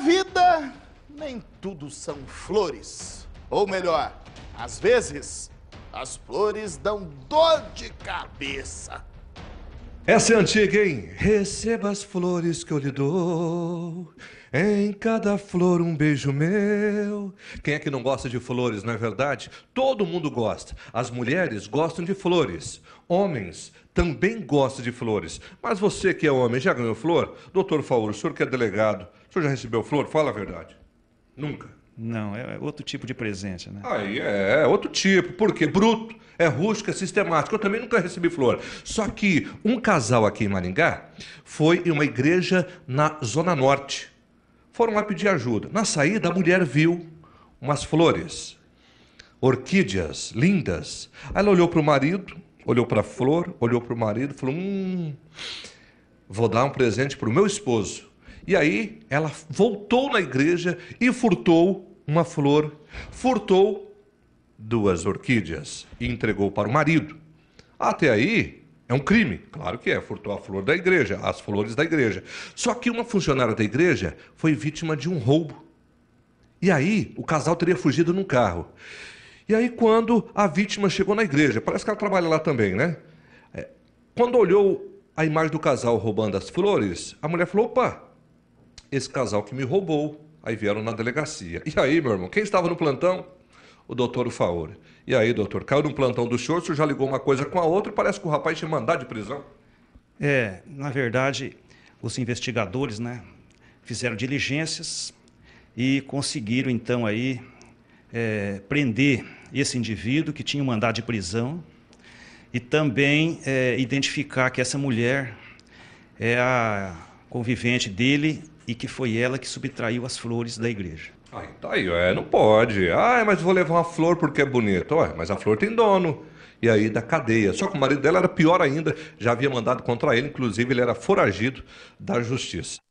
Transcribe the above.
vida, nem tudo são flores. Ou melhor, às vezes, as flores dão dor de cabeça. Essa é antiga, hein? Receba as flores que eu lhe dou. Em cada flor um beijo meu. Quem é que não gosta de flores, não é verdade? Todo mundo gosta. As mulheres gostam de flores. Homens também gostam de flores. Mas você que é homem já ganhou flor? Doutor Faúl, o senhor que é delegado, o senhor já recebeu flor? Fala a verdade. Nunca. Não, é, é outro tipo de presença, né? Aí é, é outro tipo, porque bruto, é rústico, é sistemático. Eu também nunca recebi flor. Só que um casal aqui em Maringá foi em uma igreja na Zona Norte. Foram lá pedir ajuda. Na saída, a mulher viu umas flores, orquídeas lindas. Aí ela olhou para o marido, olhou para a flor, olhou para o marido, e falou: Hum, vou dar um presente para o meu esposo. E aí ela voltou na igreja e furtou uma flor, furtou duas orquídeas e entregou para o marido. Até aí é um crime, claro que é, furtou a flor da igreja, as flores da igreja. Só que uma funcionária da igreja foi vítima de um roubo. E aí o casal teria fugido num carro. E aí quando a vítima chegou na igreja, parece que ela trabalha lá também, né? É, quando olhou a imagem do casal roubando as flores, a mulher falou: opa, esse casal que me roubou Aí vieram na delegacia. E aí, meu irmão, quem estava no plantão? O doutor Faure. E aí, doutor, caiu no plantão do senhor, o senhor já ligou uma coisa com a outra e parece que o rapaz tinha mandado de prisão. É, na verdade, os investigadores, né, fizeram diligências e conseguiram, então, aí, é, prender esse indivíduo que tinha um mandado de prisão e também é, identificar que essa mulher é a convivente dele e que foi ela que subtraiu as flores da igreja. Ah, tá aí, é, não pode. Ah, mas vou levar uma flor porque é bonito. Ué, mas a flor tem dono. E aí da cadeia. Só que o marido dela era pior ainda, já havia mandado contra ele, inclusive ele era foragido da justiça.